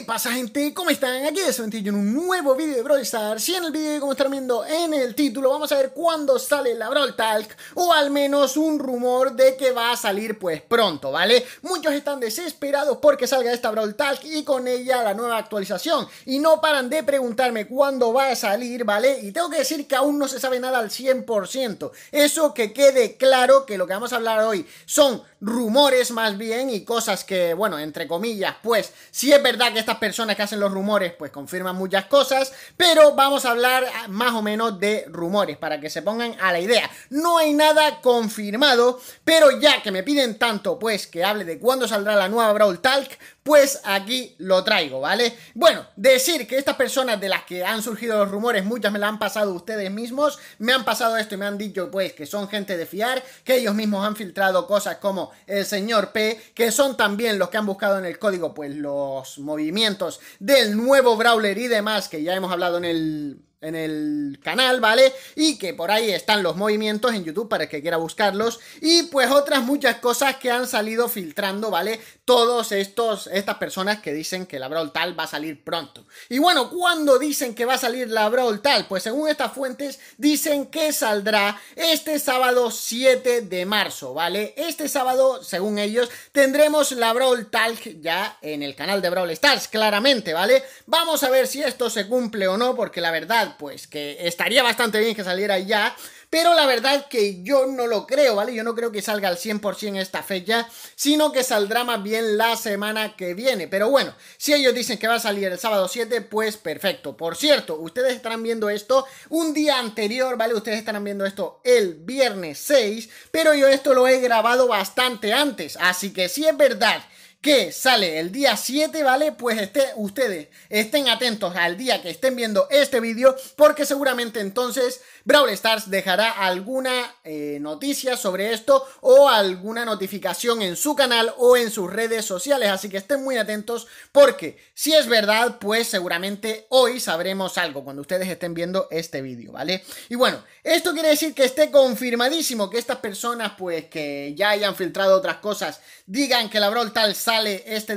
¿Qué pasa gente? ¿Cómo están? Aquí es en un nuevo vídeo de Brawl Stars y en el vídeo como están viendo en el título vamos a ver cuándo sale la Brawl Talk o al menos un rumor de que va a salir pues pronto, ¿vale? Muchos están desesperados porque salga esta Brawl Talk y con ella la nueva actualización y no paran de preguntarme cuándo va a salir, ¿vale? Y tengo que decir que aún no se sabe nada al 100%, eso que quede claro que lo que vamos a hablar hoy son rumores más bien y cosas que, bueno, entre comillas, pues si es verdad que estas personas que hacen los rumores pues confirman muchas cosas, pero vamos a hablar ah, más o menos de rumores para que se pongan a la idea. No hay nada confirmado, pero ya que me piden tanto pues que hable de cuándo saldrá la nueva Brawl Talk, pues aquí lo traigo, ¿vale? Bueno, decir que estas personas de las que han surgido los rumores, muchas me las han pasado ustedes mismos, me han pasado esto y me han dicho pues que son gente de fiar, que ellos mismos han filtrado cosas como el señor P, que son también los que han buscado en el código pues los movimientos del nuevo Brawler y demás, que ya hemos hablado en el en el canal, ¿vale? Y que por ahí están los movimientos en YouTube para el que quiera buscarlos. Y pues otras muchas cosas que han salido filtrando, ¿vale? Todos estos, estas personas que dicen que la Brawl Tal va a salir pronto. Y bueno, ¿cuándo dicen que va a salir la Brawl Tal? Pues según estas fuentes, dicen que saldrá este sábado 7 de marzo, ¿vale? Este sábado, según ellos, tendremos la Brawl Tal ya en el canal de Brawl Stars, claramente, ¿vale? Vamos a ver si esto se cumple o no, porque la verdad pues que estaría bastante bien que saliera ya, pero la verdad que yo no lo creo, ¿vale? Yo no creo que salga al 100% esta fecha, sino que saldrá más bien la semana que viene. Pero bueno, si ellos dicen que va a salir el sábado 7, pues perfecto. Por cierto, ustedes estarán viendo esto un día anterior, ¿vale? Ustedes estarán viendo esto el viernes 6, pero yo esto lo he grabado bastante antes, así que si es verdad que sale el día 7, ¿vale? Pues esté, ustedes estén atentos al día que estén viendo este vídeo, porque seguramente entonces Brawl Stars dejará alguna eh, noticia sobre esto o alguna notificación en su canal o en sus redes sociales. Así que estén muy atentos, porque si es verdad, pues seguramente hoy sabremos algo cuando ustedes estén viendo este vídeo, ¿vale? Y bueno, esto quiere decir que esté confirmadísimo que estas personas, pues que ya hayan filtrado otras cosas, digan que la Brawl Stars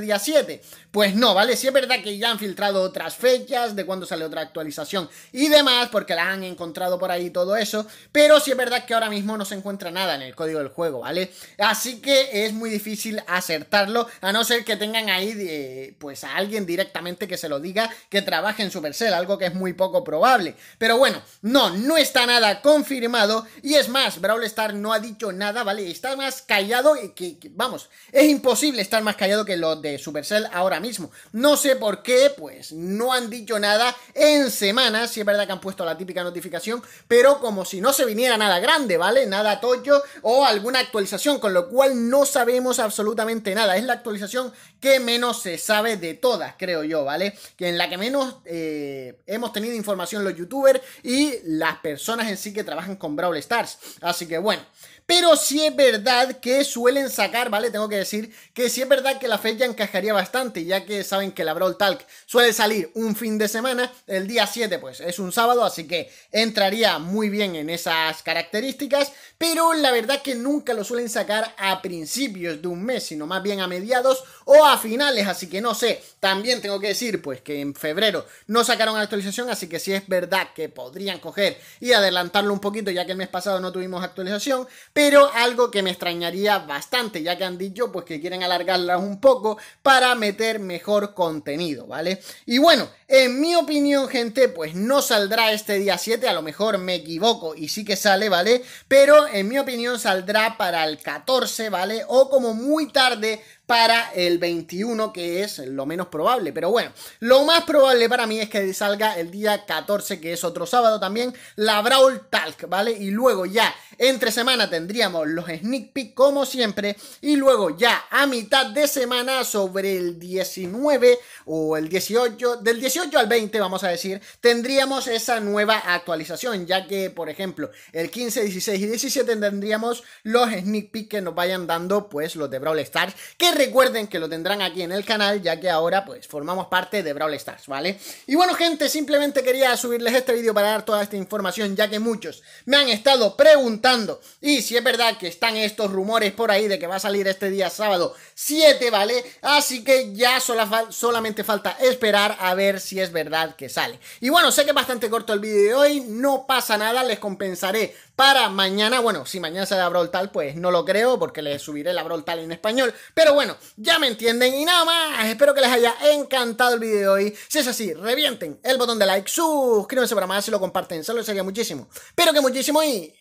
este día 7. Pues no, ¿vale? Si es verdad que ya han filtrado otras fechas, de cuándo sale otra actualización y demás, porque la han encontrado por ahí todo eso, pero sí es verdad que ahora mismo no se encuentra nada en el código del juego, ¿vale? Así que es muy difícil acertarlo, a no ser que tengan ahí, pues a alguien directamente que se lo diga que trabaje en Supercell, algo que es muy poco probable. Pero bueno, no, no está nada confirmado, y es más, Brawl Star no ha dicho nada, ¿vale? Está más callado y que vamos, es imposible estar más callado que lo de Supercell ahora mismo. No sé por qué, pues no han dicho nada en semanas. si es verdad que han puesto la típica notificación, pero como si no se viniera nada grande, ¿vale? Nada tocho o alguna actualización, con lo cual no sabemos absolutamente nada. Es la actualización que menos se sabe de todas, creo yo, ¿vale? Que en la que menos eh, hemos tenido información los youtubers y las personas en sí que trabajan con Brawl Stars. Así que bueno. Pero si es verdad que suelen sacar, ¿vale? Tengo que decir que si es verdad que la fecha encajaría bastante ya que saben que la Brawl Talk suele salir un fin de semana, el día 7 pues es un sábado, así que entraría muy bien en esas características, pero la verdad que nunca lo suelen sacar a principios de un mes, sino más bien a mediados o a finales, así que no sé, también tengo que decir pues que en febrero no sacaron actualización, así que si es verdad que podrían coger y adelantarlo un poquito, ya que el mes pasado no tuvimos actualización, pero algo que me extrañaría bastante, ya que han dicho pues que quieren alargarlas un poco para meter mejor contenido, ¿vale? Y bueno, en mi opinión, gente, pues no saldrá este día 7, a lo mejor me equivoco y sí que sale, ¿vale? Pero en mi opinión saldrá para el 14, ¿vale? O como muy tarde para el 21, que es lo menos probable. Pero bueno, lo más probable para mí es que salga el día 14, que es otro sábado también, la Brawl Talk, ¿vale? Y luego ya entre semana tendríamos los sneak peek como siempre. Y luego ya a mitad de semana, sobre el 19 o el 18, del 18 al 20, vamos a decir, tendríamos esa nueva actualización, ya que, por ejemplo, el 15, 16 y 17 tendríamos los sneak peek que nos vayan dando, pues los de Brawl Stars, que recuerden que lo tendrán aquí en el canal, ya que ahora pues formamos parte de Brawl Stars, ¿vale? Y bueno gente, simplemente quería subirles este vídeo para dar toda esta información, ya que muchos me han estado preguntando, y si es verdad que están estos rumores por ahí de que va a salir este día sábado 7, ¿vale? Así que ya solamente falta esperar a ver si es verdad que sale. Y bueno, sé que es bastante corto el vídeo de hoy, no pasa nada, les compensaré para mañana, bueno, si mañana sale da Brawl Tal, pues no lo creo, porque les subiré la Brawl Tal en español, pero bueno, bueno, ya me entienden y nada más. Espero que les haya encantado el video de hoy. Si es así, revienten el botón de like, suscríbanse para más y lo comparten. Se lo sería muchísimo. Pero que muchísimo y...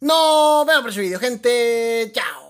Nos vemos el próximo video, gente. Chao.